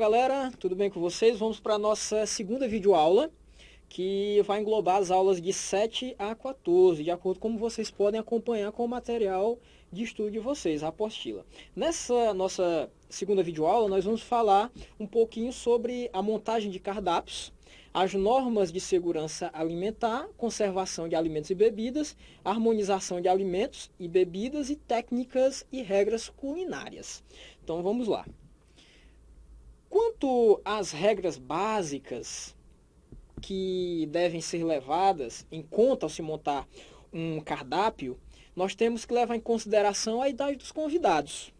galera, tudo bem com vocês? Vamos para a nossa segunda videoaula, que vai englobar as aulas de 7 a 14, de acordo com como vocês podem acompanhar com o material de estudo de vocês, a apostila. Nessa nossa segunda videoaula, nós vamos falar um pouquinho sobre a montagem de cardápios, as normas de segurança alimentar, conservação de alimentos e bebidas, harmonização de alimentos e bebidas e técnicas e regras culinárias. Então vamos lá. Quanto às regras básicas que devem ser levadas em conta ao se montar um cardápio, nós temos que levar em consideração a idade dos convidados.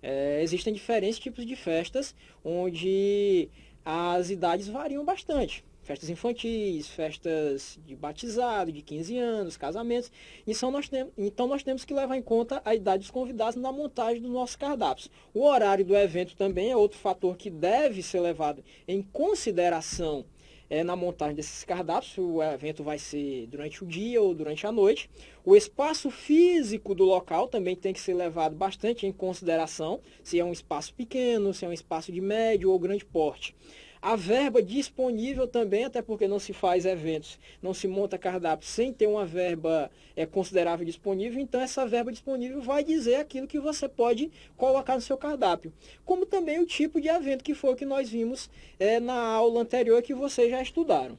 É, existem diferentes tipos de festas onde as idades variam bastante festas infantis, festas de batizado, de 15 anos, casamentos. Então nós, temos, então nós temos que levar em conta a idade dos convidados na montagem dos nossos cardápios. O horário do evento também é outro fator que deve ser levado em consideração é, na montagem desses cardápios, Se o evento vai ser durante o dia ou durante a noite. O espaço físico do local também tem que ser levado bastante em consideração, se é um espaço pequeno, se é um espaço de médio ou grande porte. A verba disponível também, até porque não se faz eventos, não se monta cardápio sem ter uma verba é, considerável disponível, então essa verba disponível vai dizer aquilo que você pode colocar no seu cardápio. Como também o tipo de evento que foi que nós vimos é, na aula anterior que vocês já estudaram.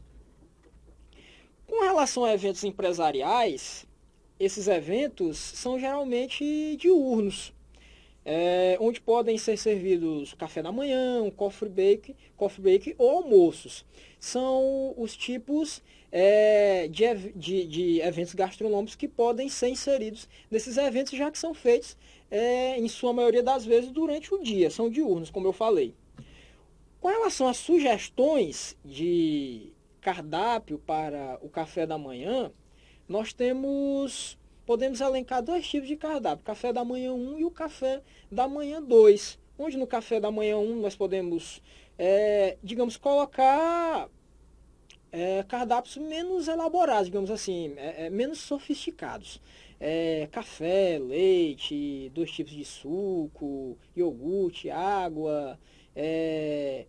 Com relação a eventos empresariais, esses eventos são geralmente diurnos é, onde podem ser servidos café da manhã, um coffee break, coffee break ou almoços. São os tipos é, de, de, de, eventos gastronômicos que podem ser inseridos nesses eventos, já que são feitos, é, em sua maioria das vezes, durante o dia, são diurnos, como eu falei. Com relação às sugestões de cardápio para o café da manhã, nós temos podemos elencar dois tipos de cardápio, café da manhã 1 e o café da manhã 2, onde no café da manhã 1 nós podemos, é, digamos, colocar é, cardápios menos elaborados, digamos assim, é, é, menos sofisticados. É, café, leite, dois tipos de suco, iogurte, água, é,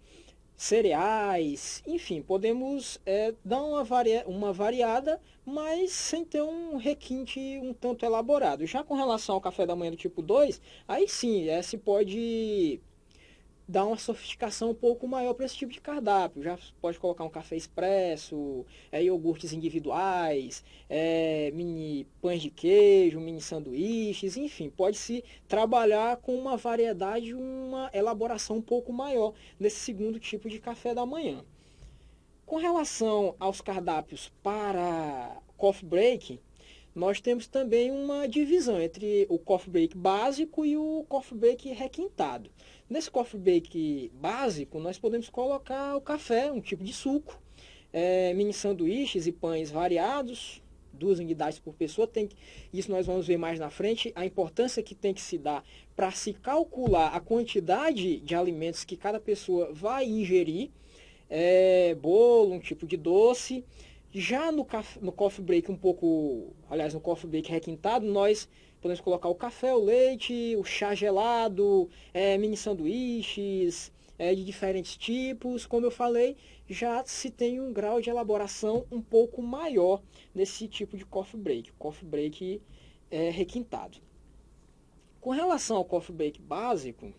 cereais, enfim, podemos é, dar uma, varia uma variada, mas sem ter um requinte um tanto elaborado. Já com relação ao café da manhã do tipo 2, aí sim, é, se pode dá uma sofisticação um pouco maior para esse tipo de cardápio. Já pode colocar um café expresso, é, iogurtes individuais, é, mini pães de queijo, mini sanduíches, enfim, pode-se trabalhar com uma variedade, uma elaboração um pouco maior nesse segundo tipo de café da manhã. Com relação aos cardápios para coffee break, nós temos também uma divisão entre o coffee break básico e o coffee break requintado. Nesse coffee break básico, nós podemos colocar o café, um tipo de suco, é, mini sanduíches e pães variados, duas unidades por pessoa. Tem que, isso nós vamos ver mais na frente, a importância que tem que se dar para se calcular a quantidade de alimentos que cada pessoa vai ingerir, é, bolo, um tipo de doce. Já no, no coffee break um pouco, aliás, no coffee break requintado, nós podemos colocar o café, o leite, o chá gelado, é, mini sanduíches, é, de diferentes tipos. Como eu falei, já se tem um grau de elaboração um pouco maior nesse tipo de coffee break, coffee break é, requintado. Com relação ao coffee break básico,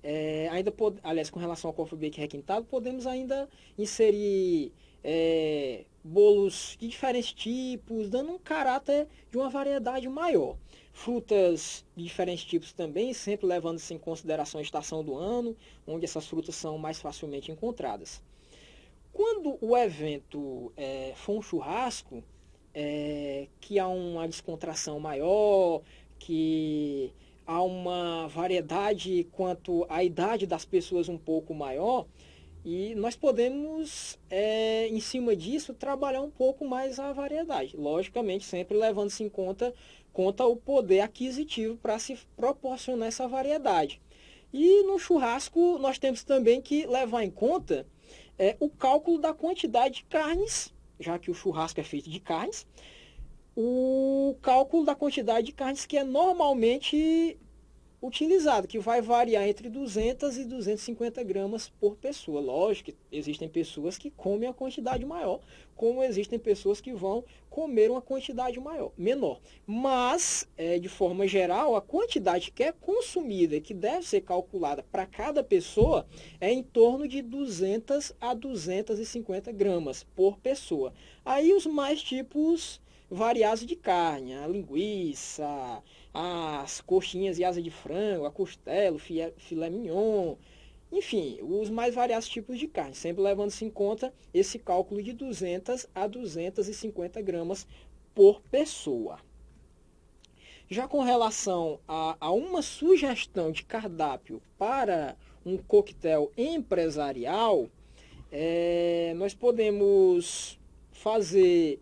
é, ainda aliás, com relação ao coffee break requintado, podemos ainda inserir é, bolos de diferentes tipos, dando um caráter de uma variedade maior. Frutas de diferentes tipos também, sempre levando-se em consideração a estação do ano, onde essas frutas são mais facilmente encontradas. Quando o evento é, for um churrasco, é, que há uma descontração maior, que há uma variedade quanto à idade das pessoas um pouco maior, e nós podemos, é, em cima disso, trabalhar um pouco mais a variedade. Logicamente, sempre levando-se em conta, conta o poder aquisitivo para se proporcionar essa variedade. E no churrasco, nós temos também que levar em conta é, o cálculo da quantidade de carnes, já que o churrasco é feito de carnes, o cálculo da quantidade de carnes que é normalmente utilizado, que vai variar entre 200 e 250 gramas por pessoa. Lógico que existem pessoas que comem a quantidade maior, como existem pessoas que vão comer uma quantidade maior, menor. Mas, é, de forma geral, a quantidade que é consumida, que deve ser calculada para cada pessoa, é em torno de 200 a 250 gramas por pessoa. Aí os mais tipos variados de carne, a linguiça, as coxinhas e asa de frango, a costela, o filé, filé mignon, enfim, os mais variados tipos de carne, sempre levando-se em conta esse cálculo de 200 a 250 gramas por pessoa. Já com relação a, a uma sugestão de cardápio para um coquetel empresarial, é, nós podemos fazer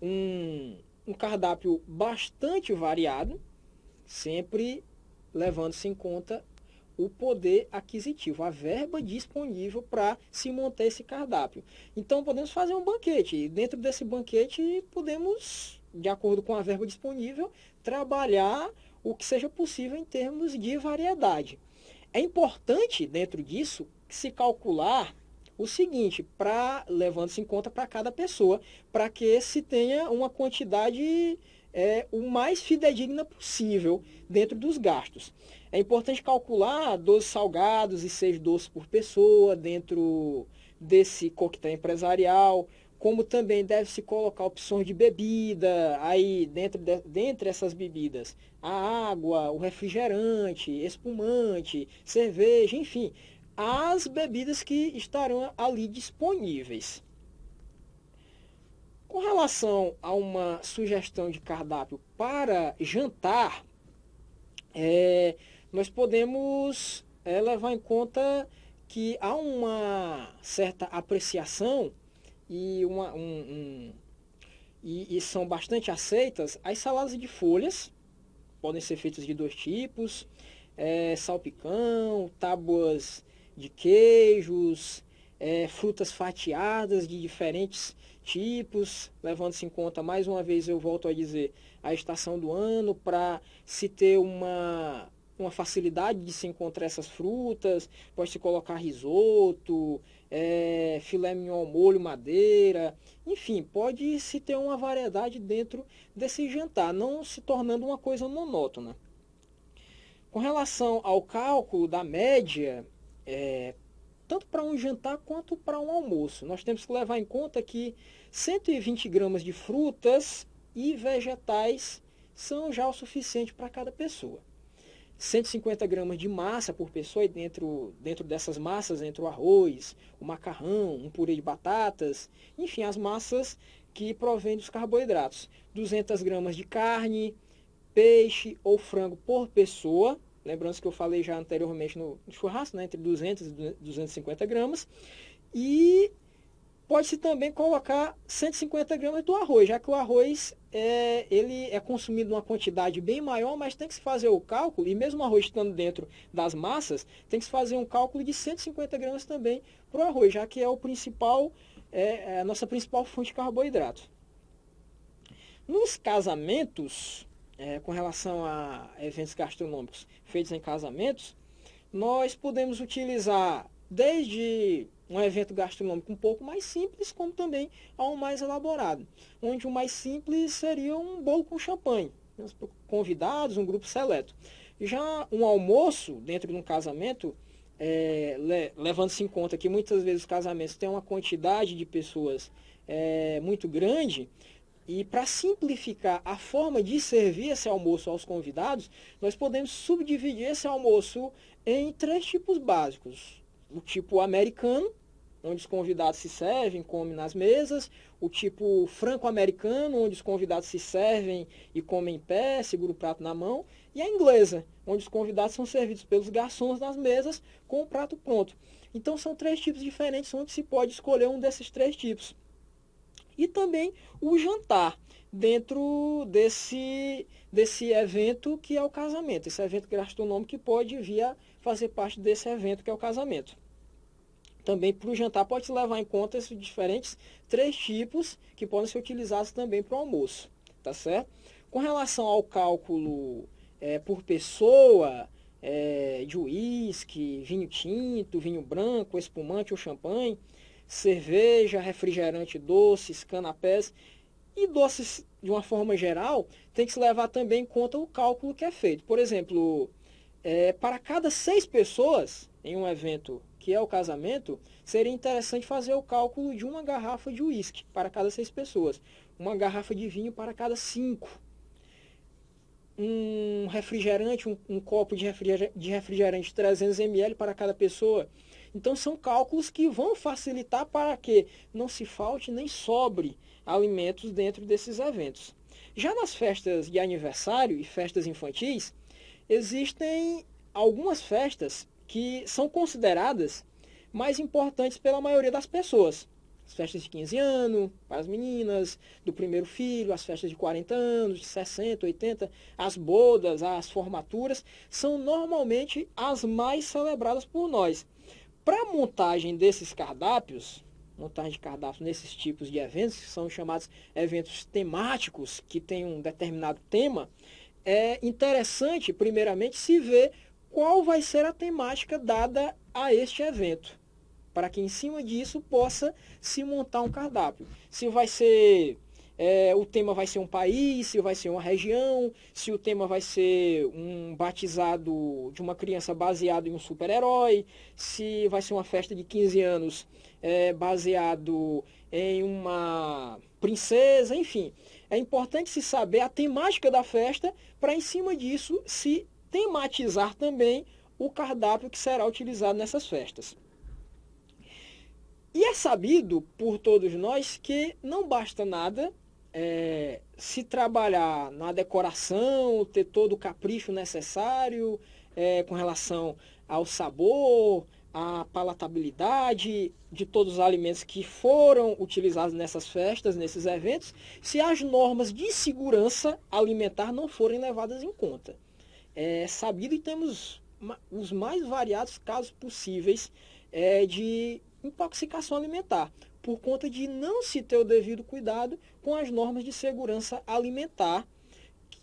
um, um cardápio bastante variado, sempre levando-se em conta o poder aquisitivo, a verba disponível para se montar esse cardápio. Então podemos fazer um banquete e dentro desse banquete podemos, de acordo com a verba disponível, trabalhar o que seja possível em termos de variedade. É importante dentro disso se calcular o seguinte, para levando-se em conta para cada pessoa, para que se tenha uma quantidade é, o mais fidedigna possível dentro dos gastos. É importante calcular 12 salgados e 6 doces por pessoa dentro desse coquetel empresarial, como também deve-se colocar opções de bebida, aí dentro de, dentre bebidas, a água, o refrigerante, espumante, cerveja, enfim, as bebidas que estarão ali disponíveis. Com relação a uma sugestão de cardápio para jantar, é, nós podemos é, levar em conta que há uma certa apreciação e, uma, um, um, e, e são bastante aceitas as saladas de folhas, podem ser feitas de dois tipos, é, salpicão, tábuas de queijos, é, frutas fatiadas de diferentes tipos, levando-se em conta, mais uma vez eu volto a dizer, a estação do ano, para se ter uma, uma facilidade de se encontrar essas frutas, pode-se colocar risoto, é, filé mignon molho, madeira, enfim, pode-se ter uma variedade dentro desse jantar, não se tornando uma coisa monótona. Com relação ao cálculo da média, é, tanto para um jantar quanto para um almoço. Nós temos que levar em conta que 120 gramas de frutas e vegetais são já o suficiente para cada pessoa. 150 gramas de massa por pessoa e dentro, dentro dessas massas entra o arroz, o macarrão, um purê de batatas, enfim, as massas que provêm dos carboidratos. 200 gramas de carne, peixe ou frango por pessoa Lembrando que eu falei já anteriormente no churrasco, né, entre 200 e 250 gramas. E pode-se também colocar 150 gramas do arroz, já que o arroz é, ele é consumido uma quantidade bem maior, mas tem que se fazer o cálculo, e mesmo o arroz estando dentro das massas, tem que se fazer um cálculo de 150 gramas também para o arroz, já que é, o principal, é, é a nossa principal fonte de carboidrato. Nos casamentos, é, com relação a eventos gastronômicos feitos em casamentos, nós podemos utilizar desde um evento gastronômico um pouco mais simples, como também a um mais elaborado, onde o mais simples seria um bolo com champanhe, né, convidados, um grupo seleto. Já um almoço dentro de um casamento, é, le, levando-se em conta que muitas vezes os casamentos têm uma quantidade de pessoas é, muito grande, e para simplificar a forma de servir esse almoço aos convidados, nós podemos subdividir esse almoço em três tipos básicos. O tipo americano, onde os convidados se servem, comem nas mesas, o tipo franco-americano, onde os convidados se servem e comem em pé, segura o prato na mão, e a inglesa, onde os convidados são servidos pelos garçons nas mesas com o prato pronto. Então são três tipos diferentes onde se pode escolher um desses três tipos e também o jantar dentro desse, desse evento que é o casamento, esse evento gastronômico que pode vir a fazer parte desse evento que é o casamento. Também para o jantar pode levar em conta esses diferentes três tipos que podem ser utilizados também para o almoço, tá certo? Com relação ao cálculo é, por pessoa, é, de uísque, vinho tinto, vinho branco, espumante ou champanhe, cerveja, refrigerante doces, canapés e doces de uma forma geral, tem que se levar também em conta o cálculo que é feito. Por exemplo, é, para cada seis pessoas em um evento que é o casamento, seria interessante fazer o cálculo de uma garrafa de uísque para cada seis pessoas, uma garrafa de vinho para cada cinco, um refrigerante, um, um copo de refrigerante, de refrigerante 300 ml para cada pessoa, então são cálculos que vão facilitar para que não se falte nem sobre alimentos dentro desses eventos. Já nas festas de aniversário e festas infantis, existem algumas festas que são consideradas mais importantes pela maioria das pessoas. As festas de 15 anos, para as meninas, do primeiro filho, as festas de 40 anos, de 60, 80, as bodas, as formaturas, são normalmente as mais celebradas por nós. Para montagem desses cardápios, montagem de cardápios nesses tipos de eventos, que são chamados eventos temáticos, que tem um determinado tema, é interessante, primeiramente, se ver qual vai ser a temática dada a este evento, para que em cima disso possa se montar um cardápio. Se vai ser é, o tema vai ser um país, se vai ser uma região, se o tema vai ser um batizado de uma criança baseado em um super-herói, se vai ser uma festa de 15 anos é, baseado em uma princesa, enfim. É importante se saber a temática da festa para, em cima disso, se tematizar também o cardápio que será utilizado nessas festas. E é sabido por todos nós que não basta nada é, se trabalhar na decoração, ter todo o capricho necessário é, com relação ao sabor, à palatabilidade de todos os alimentos que foram utilizados nessas festas, nesses eventos, se as normas de segurança alimentar não forem levadas em conta. É sabido e temos os mais variados casos possíveis é, de intoxicação alimentar por conta de não se ter o devido cuidado com as normas de segurança alimentar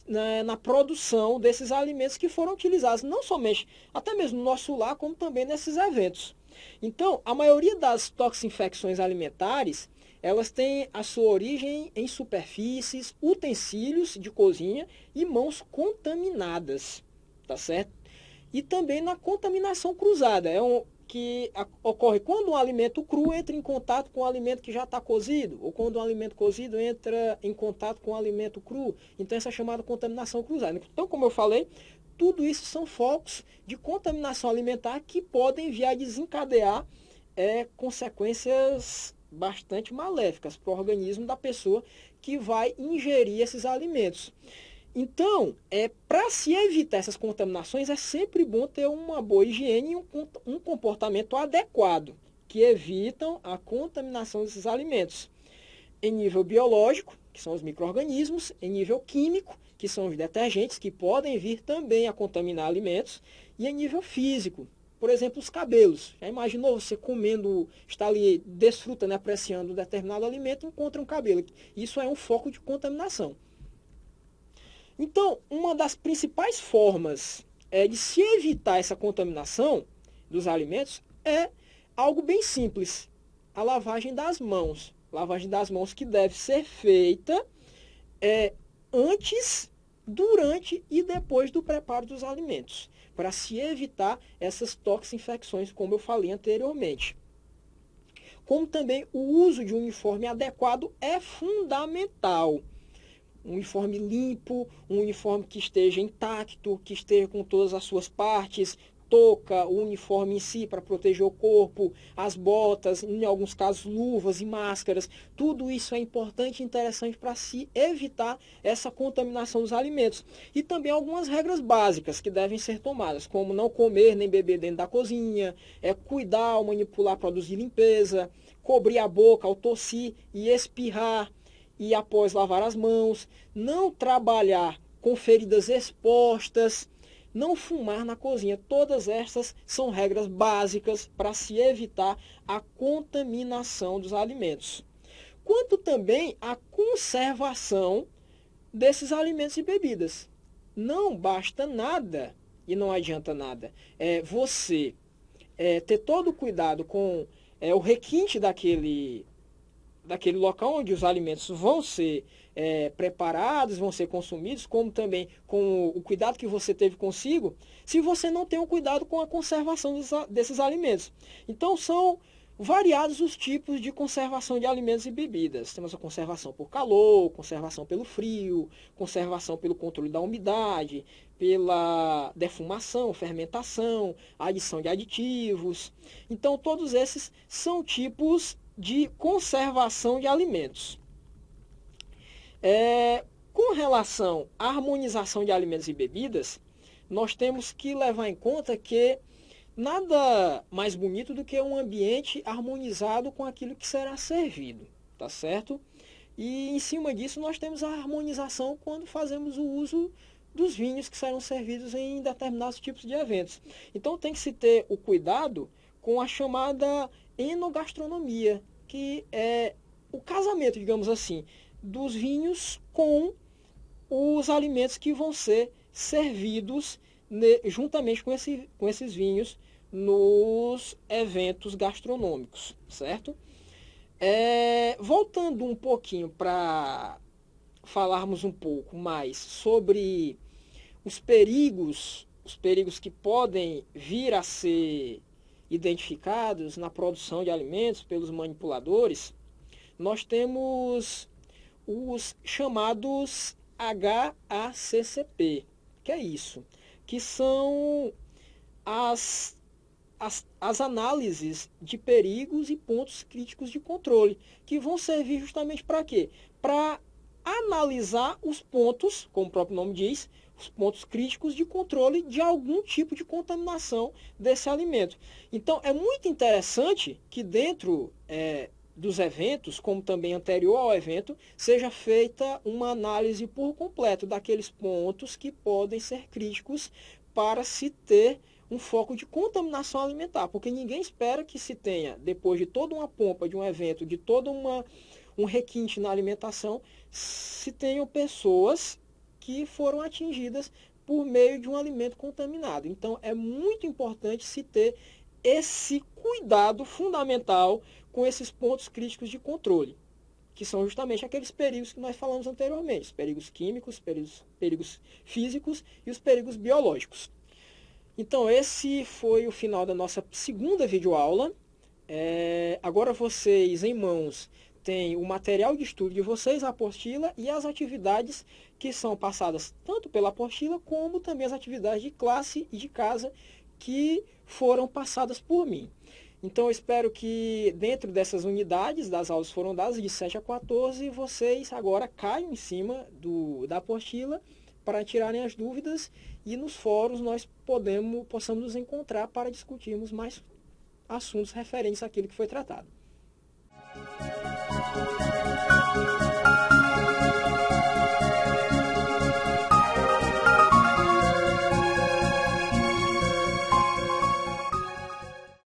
na, né, na, produção desses alimentos que foram utilizados, não somente, até mesmo no nosso lar, como também nesses eventos. Então, a maioria das toxinfecções alimentares, elas têm a sua origem em superfícies, utensílios de cozinha e mãos contaminadas, tá certo? E também na contaminação cruzada, é um, que ocorre quando um alimento cru entra em contato com um alimento que já está cozido, ou quando um alimento cozido entra em contato com um alimento cru. Então, essa é chamada contaminação cruzada. Então, como eu falei, tudo isso são focos de contaminação alimentar que podem vir a desencadear é, consequências bastante maléficas para o organismo da pessoa que vai ingerir esses alimentos. Então, é, para se evitar essas contaminações, é sempre bom ter uma boa higiene e um, um comportamento adequado, que evitam a contaminação desses alimentos. Em nível biológico, que são os micro-organismos, em nível químico, que são os detergentes, que podem vir também a contaminar alimentos, e em nível físico, por exemplo, os cabelos. Já imaginou você comendo, está ali desfrutando, apreciando um determinado alimento, encontra um cabelo. Isso é um foco de contaminação. Então, uma das principais formas é, de se evitar essa contaminação dos alimentos é algo bem simples: a lavagem das mãos. Lavagem das mãos que deve ser feita é, antes, durante e depois do preparo dos alimentos, para se evitar essas toxinfecções, como eu falei anteriormente. Como também o uso de um uniforme adequado é fundamental um uniforme limpo, um uniforme que esteja intacto, que esteja com todas as suas partes, touca, o uniforme em si para proteger o corpo, as botas, em alguns casos luvas e máscaras. Tudo isso é importante e interessante para se evitar essa contaminação dos alimentos. E também algumas regras básicas que devem ser tomadas, como não comer nem beber dentro da cozinha, é cuidar ao manipular produzir limpeza, cobrir a boca ao tossir e espirrar e após lavar as mãos, não trabalhar com feridas expostas, não fumar na cozinha. Todas estas são regras básicas para se evitar a contaminação dos alimentos. Quanto também à conservação desses alimentos e bebidas. Não basta nada e não adianta nada é você é, ter todo o cuidado com é, o requinte daquele daquele local onde os alimentos vão ser é, preparados, vão ser consumidos, como também com o cuidado que você teve consigo, se você não tem o um cuidado com a conservação dos, desses alimentos. Então são variados os tipos de conservação de alimentos e bebidas. Temos a conservação por calor, conservação pelo frio, conservação pelo controle da umidade, pela defumação, fermentação, adição de aditivos. Então todos esses são tipos de conservação de alimentos. É, com relação à harmonização de alimentos e bebidas, nós temos que levar em conta que nada mais bonito do que um ambiente harmonizado com aquilo que será servido, tá certo? E em cima disso nós temos a harmonização quando fazemos o uso dos vinhos que serão servidos em determinados tipos de eventos. Então tem que se ter o cuidado com a chamada enogastronomia, que é o casamento, digamos assim, dos vinhos com os alimentos que vão ser servidos ne, juntamente com, esse, com esses vinhos nos eventos gastronômicos, certo? É, voltando um pouquinho para falarmos um pouco mais sobre os perigos, os perigos que podem vir a ser identificados na produção de alimentos pelos manipuladores, nós temos os chamados HACCP, que é isso, que são as, as, as, análises de perigos e pontos críticos de controle, que vão servir justamente para quê? Para analisar os pontos, como o próprio nome diz, os pontos críticos de controle de algum tipo de contaminação desse alimento. Então, é muito interessante que dentro é, dos eventos, como também anterior ao evento, seja feita uma análise por completo daqueles pontos que podem ser críticos para se ter um foco de contaminação alimentar, porque ninguém espera que se tenha, depois de toda uma pompa de um evento, de todo uma, um requinte na alimentação, se tenham pessoas que foram atingidas por meio de um alimento contaminado. Então é muito importante se ter esse cuidado fundamental com esses pontos críticos de controle, que são justamente aqueles perigos que nós falamos anteriormente, os perigos químicos, perigos, perigos físicos e os perigos biológicos. Então esse foi o final da nossa segunda videoaula. É, agora vocês em mãos tem o material de estudo de vocês, a apostila e as atividades que são passadas tanto pela apostila como também as atividades de classe e de casa que foram passadas por mim. Então, eu espero que dentro dessas unidades das aulas foram dadas, de 7 a 14, vocês agora caiam em cima do, da apostila para tirarem as dúvidas e nos fóruns nós podemos, possamos nos encontrar para discutirmos mais assuntos referentes àquilo que foi tratado. Thank you.